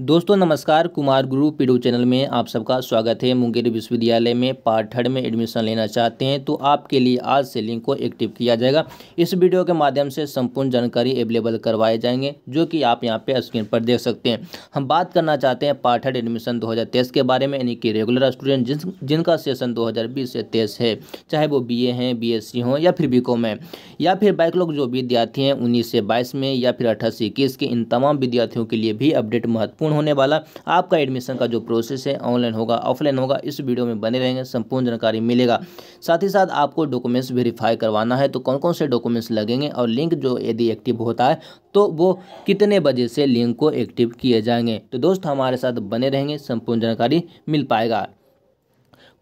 दोस्तों नमस्कार कुमार गुरु पीडू चैनल में आप सबका स्वागत है मुंगेर विश्वविद्यालय में पार्ट थर्ड में एडमिशन लेना चाहते हैं तो आपके लिए आज से लिंक को एक्टिव किया जाएगा इस वीडियो के माध्यम से संपूर्ण जानकारी अवेलेबल करवाए जाएंगे जो कि आप यहां पे स्क्रीन पर देख सकते हैं हम बात करना चाहते हैं पार्ट थर्ड एडमिशन दो के बारे में यानी कि रेगुलर स्टूडेंट जिन जिनका सेशन दो से तेईस है चाहे वो बी ए हैं बी एस हों या फिर बी कॉम है या फिर बैकलॉग जो विद्यार्थी हैं उन्नीस से बाईस में या फिर अठासी इक्कीस के इन तमाम विद्यार्थियों के लिए भी अपडेट महत्वपूर्ण महत्वपूर्ण होने वाला आपका एडमिशन का जो प्रोसेस है ऑनलाइन होगा ऑफलाइन होगा इस वीडियो में बने रहेंगे संपूर्ण जानकारी मिलेगा साथ ही साथ आपको डॉक्यूमेंट्स वेरीफाई करवाना है तो कौन कौन से डॉक्यूमेंट्स लगेंगे और लिंक जो यदि एक्टिव होता है तो वो कितने बजे से लिंक को एक्टिव किए जाएंगे तो दोस्त हमारे साथ बने रहेंगे संपूर्ण जानकारी मिल पाएगा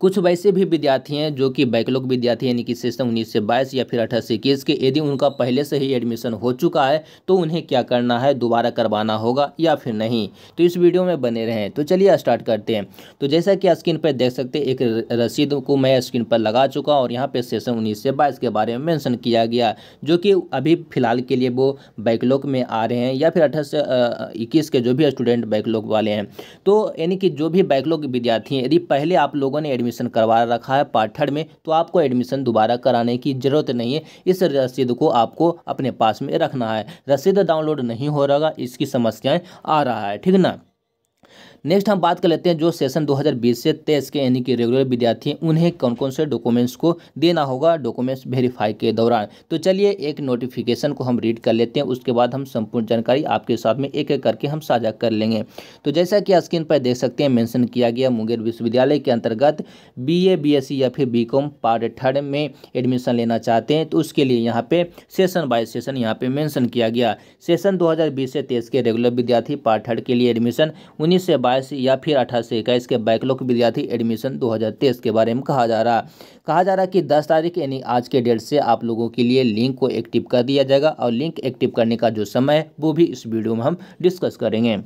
कुछ वैसे भी विद्यार्थी हैं जो कि बैकलॉग विद्यार्थी यानी कि सेशन उन्नीस से बाईस या फिर अठारह से इक्कीस के यदि उनका पहले से ही एडमिशन हो चुका है तो उन्हें क्या करना है दोबारा करवाना होगा या फिर नहीं तो इस वीडियो में बने रहें तो चलिए स्टार्ट करते हैं तो जैसा कि स्क्रीन पर देख सकते एक रसीद को मैं स्क्रीन पर लगा चुका और यहाँ पर सेशन उन्नीस से बाईस के बारे में मैंसन किया गया जो कि अभी फ़िलहाल के लिए वो बैकलॉग में आ रहे हैं या फिर अठारह से इक्कीस के जो भी स्टूडेंट बैकलॉग वाले हैं तो यानी कि जो भी बैकलॉग विद्यार्थी हैं यदि पहले आप लोगों ने एडमिशन करवा रखा है पार्ट थर्ड में तो आपको एडमिशन दोबारा कराने की ज़रूरत नहीं है इस रसीद को आपको अपने पास में रखना है रसीद डाउनलोड नहीं हो रहा इसकी समस्याएं आ रहा है ठीक ना नेक्स्ट हम बात कर लेते हैं जो सेशन 2020 से तेईस के यानी कि रेगुलर विद्यार्थी हैं उन्हें कौन कौन से डॉक्यूमेंट्स को देना होगा डॉक्यूमेंट्स वेरीफाई के दौरान तो चलिए एक नोटिफिकेशन को हम रीड कर लेते हैं उसके बाद हम संपूर्ण जानकारी आपके साथ में एक एक करके हम साझा कर लेंगे तो जैसा कि स्क्रीन पर देख सकते हैं मैंशन किया गया मुंगेर विश्वविद्यालय के अंतर्गत बी ए या फिर बी पार्ट थर्ड में एडमिशन लेना चाहते हैं तो उसके लिए यहाँ पे सेशन बाय सेशन यहाँ पे मैंसन किया गया सेशन दो से तेईस के रेगुलर विद्यार्थी पार्ट थर्ड के लिए एडमिशन उन्नीस से बाईस बाईस या फिर अठारह सौ इक्कीस के बैकलॉग विद्यार्थी एडमिशन 2023 के बारे में कहा जा रहा कहा जा रहा कि 10 तारीख यानी आज के डेट से आप लोगों के लिए लिंक को एक्टिव कर दिया जाएगा और लिंक एक्टिव करने का जो समय है वो भी इस वीडियो में हम डिस्कस करेंगे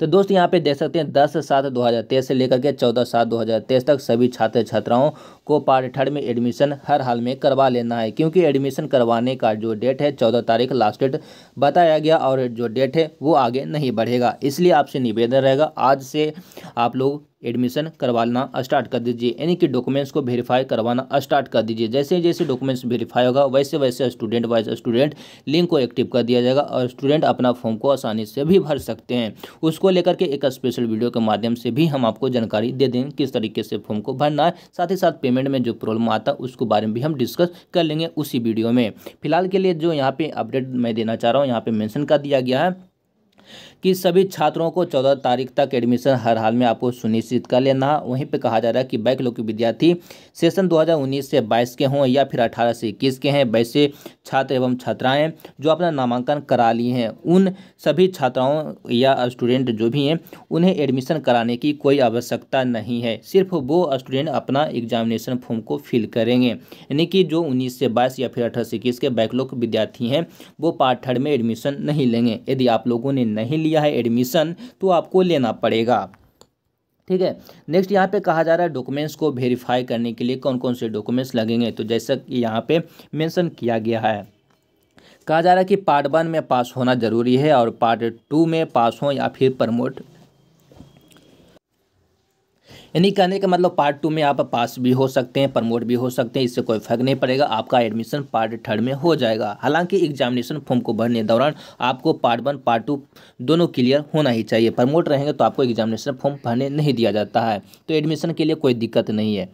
तो दोस्त यहाँ पे देख सकते हैं दस सात दो हज़ार तेईस से लेकर के चौदह सात दो हज़ार तेईस तक सभी छात्र छात्राओं को पार्ट थर्ड में एडमिशन हर हाल में करवा लेना है क्योंकि एडमिशन करवाने का जो डेट है चौदह तारीख लास्ट डेट बताया गया और जो डेट है वो आगे नहीं बढ़ेगा इसलिए आपसे निवेदन रहेगा आज से आप लोग एडमिशन करवाना स्टार्ट कर दीजिए यानी कि डॉक्यूमेंट्स को वेरीफाई करवाना स्टार्ट कर दीजिए जैसे जैसे डॉक्यूमेंट्स वेरीफाई होगा वैसे वैसे स्टूडेंट वाइज स्टूडेंट लिंक को एक्टिव कर दिया जाएगा और स्टूडेंट अपना फॉर्म को आसानी से भी भर सकते हैं उसको लेकर के एक स्पेशल वीडियो के माध्यम से भी हम आपको जानकारी दे देंगे किस तरीके से फॉर्म को भरना है साथ ही साथ पेमेंट में जो प्रॉब्लम आता है उसके बारे में भी हम डिस्कस कर लेंगे उसी वीडियो में फिलहाल के लिए जो यहाँ पे अपडेट मैं देना चाह रहा हूँ यहाँ पर मैंशन कर दिया गया है कि सभी छात्रों को चौदह तारीख तक एडमिशन हर हाल में आपको सुनिश्चित कर लेना वहीं पर कहा जा रहा है कि बैकलॉग के विद्यार्थी सेशन 2019 से 22 के हों या फिर 18 से 21 के हैं वैसे छात्र एवं छात्राएं जो अपना नामांकन करा लिए हैं उन सभी छात्राओं या स्टूडेंट जो भी हैं उन्हें एडमिशन कराने की कोई आवश्यकता नहीं है सिर्फ वो स्टूडेंट अपना एग्जामिनेशन फॉर्म को फिल करेंगे यानी कि जो उन्नीस से बाईस या फिर अठारह से इक्कीस के बैकलॉग विद्यार्थी हैं वो पार्ट थर्ड में एडमिशन नहीं लेंगे यदि आप लोगों ने नहीं लिया लिया है एडमिशन तो आपको लेना पड़ेगा ठीक है नेक्स्ट यहाँ पे कहा जा रहा है डॉक्यूमेंट्स को वेरीफाई करने के लिए कौन कौन से डॉक्यूमेंट्स लगेंगे तो जैसा कि यहाँ पे मेंशन किया गया है कहा जा रहा है कि पार्ट वन में पास होना जरूरी है और पार्ट टू में पास हो या फिर प्रमोट यानी कहने का मतलब पार्ट टू में आप पास भी हो सकते हैं प्रमोट भी हो सकते हैं इससे कोई फर्क नहीं पड़ेगा आपका एडमिशन पार्ट थर्ड में हो जाएगा हालांकि एग्जामिनेशन फॉर्म को भरने दौरान आपको पार्ट वन पार्ट टू दोनों क्लियर होना ही चाहिए प्रमोट रहेंगे तो आपको एग्जामिनेशन फॉर्म भरने नहीं दिया जाता है तो एडमिशन के लिए कोई दिक्कत नहीं है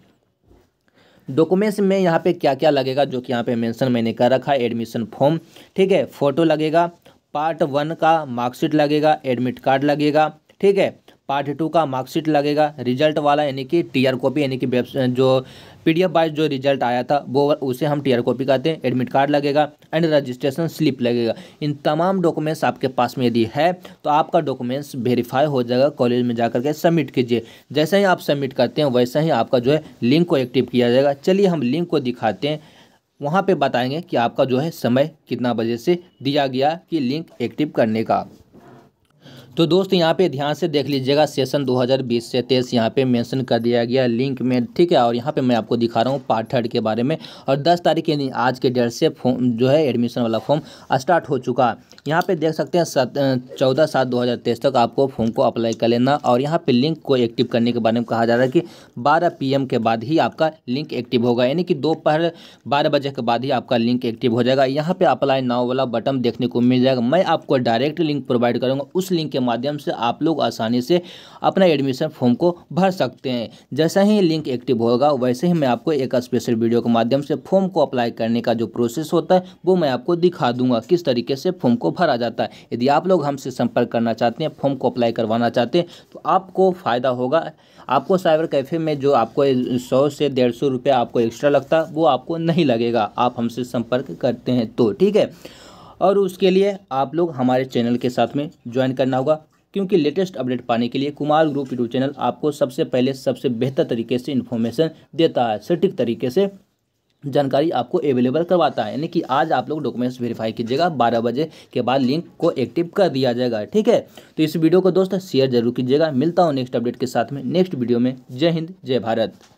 डॉक्यूमेंट्स में यहाँ पे क्या क्या लगेगा जो कि यहाँ पे मेंशन मैंने कर रखा है एडमिशन फॉर्म ठीक है फ़ोटो लगेगा पार्ट वन का मार्कशीट लगेगा एडमिट कार्ड लगेगा ठीक है पार्ट टू का मार्कशीट लगेगा रिजल्ट वाला यानी कि टीयर कॉपी यानी कि जो पीडीएफ वाइज जो रिजल्ट आया था वो उसे हम टीयर कॉपी कहते हैं एडमिट कार्ड लगेगा एंड रजिस्ट्रेशन स्लिप लगेगा इन तमाम डॉक्यूमेंट्स आपके पास में यदि है तो आपका डॉक्यूमेंट्स वेरीफाई हो जाएगा कॉलेज में जा के सबमिट कीजिए जैसे ही आप सबमिट करते हैं वैसे ही आपका जो है लिंक को एक्टिव किया जाएगा चलिए हम लिंक को दिखाते हैं वहाँ पर बताएंगे कि आपका जो है समय कितना बजे से दिया गया कि लिंक एक्टिव करने का तो दोस्त यहाँ पे ध्यान से देख लीजिएगा सेशन 2020 से तेईस यहाँ पे मेंशन कर दिया गया लिंक में ठीक है और यहाँ पे मैं आपको दिखा रहा हूँ पार्ट थर्ड के बारे में और 10 तारीख के दिन आज के डेट से फॉर्म जो है एडमिशन वाला फॉर्म स्टार्ट हो चुका यहाँ पे देख सकते हैं सत चौदह सात दो हज़ार तेईस तक आपको फॉर्म को अप्लाई कर लेना और यहाँ पे लिंक को एक्टिव करने के बारे में कहा जा रहा है कि बारह पीएम के बाद ही आपका लिंक एक्टिव होगा यानी कि दोपहर बारह बजे के बाद ही आपका लिंक एक्टिव हो जाएगा यहाँ पे अप्लाई नाव वाला बटन देखने को मिल जाएगा मैं आपको डायरेक्ट लिंक प्रोवाइड करूँगा उस लिंक के माध्यम से आप लोग आसानी से अपना एडमिशन फॉर्म को भर सकते हैं जैसा ही लिंक एक्टिव होगा वैसे ही मैं आपको एक स्पेशल वीडियो के माध्यम से फॉर्म को अप्लाई करने का जो प्रोसेस होता है वो मैं आपको दिखा दूंगा किस तरीके से फॉर्म को ऑफर आ जाता है यदि आप लोग हमसे संपर्क करना चाहते हैं फॉर्म को अप्लाई करवाना चाहते हैं तो आपको फ़ायदा होगा आपको साइबर कैफ़े में जो आपको सौ से डेढ़ सौ रुपये आपको एक्स्ट्रा लगता वो आपको नहीं लगेगा आप हमसे संपर्क करते हैं तो ठीक है और उसके लिए आप लोग हमारे चैनल के साथ में ज्वाइन करना होगा क्योंकि लेटेस्ट अपडेट पाने के लिए कुमार ग्रुप यूट्यूब चैनल आपको सबसे पहले सबसे बेहतर तरीके से इन्फॉर्मेशन देता है सटीक तरीके से जानकारी आपको अवेलेबल करवाता है यानी कि आज आप लोग डॉक्यूमेंट्स वेरीफाई कीजिएगा बारह बजे के बाद लिंक को एक्टिव कर दिया जाएगा ठीक है तो इस वीडियो को दोस्तों शेयर जरूर कीजिएगा मिलता हूँ नेक्स्ट अपडेट के साथ में नेक्स्ट वीडियो में जय हिंद जय भारत